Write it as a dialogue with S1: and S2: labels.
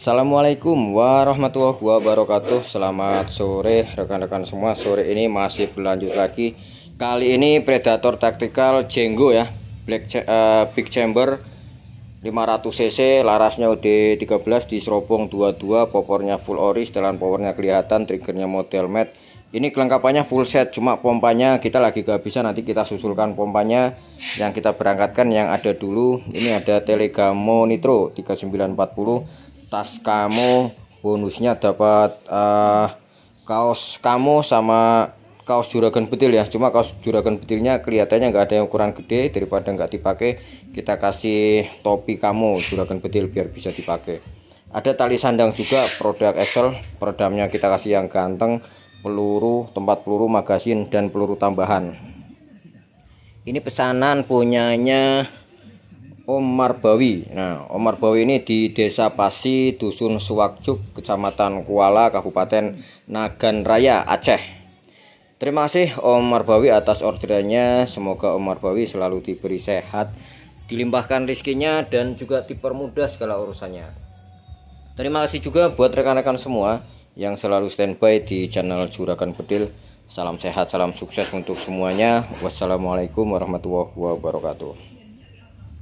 S1: Assalamualaikum warahmatullahi wabarakatuh Selamat sore rekan-rekan semua Sore ini masih berlanjut lagi Kali ini Predator Tactical Jenggo ya Black, uh, Big Chamber 500cc Larasnya od 13 di serobong 22 Popornya full ori Setelan powernya kelihatan Triggernya model matte Ini kelengkapannya full set Cuma pompanya kita lagi kehabisan Nanti kita susulkan pompanya Yang kita berangkatkan yang ada dulu Ini ada Telegamo Nitro 3940 tas kamu bonusnya dapat uh, kaos kamu sama kaos juragan betil ya cuma kaos juragan betilnya kelihatannya nggak ada yang ukuran gede daripada nggak dipakai kita kasih topi kamu juragan betil biar bisa dipakai ada tali sandang juga produk Excel peredamnya kita kasih yang ganteng peluru tempat peluru magasin dan peluru tambahan ini pesanan punyanya Omar Bawi. Nah, Omar Bawi ini di Desa Pasi, Dusun Suwakjuk, Kecamatan Kuala, Kabupaten Nagan Raya, Aceh. Terima kasih Omar Bawi atas orderannya. Semoga Omar Bawi selalu diberi sehat, dilimpahkan rizkinya, dan juga dipermudah segala urusannya. Terima kasih juga buat rekan-rekan semua yang selalu standby di channel Juragan Bedil. Salam sehat, salam sukses untuk semuanya. Wassalamualaikum warahmatullahi wabarakatuh.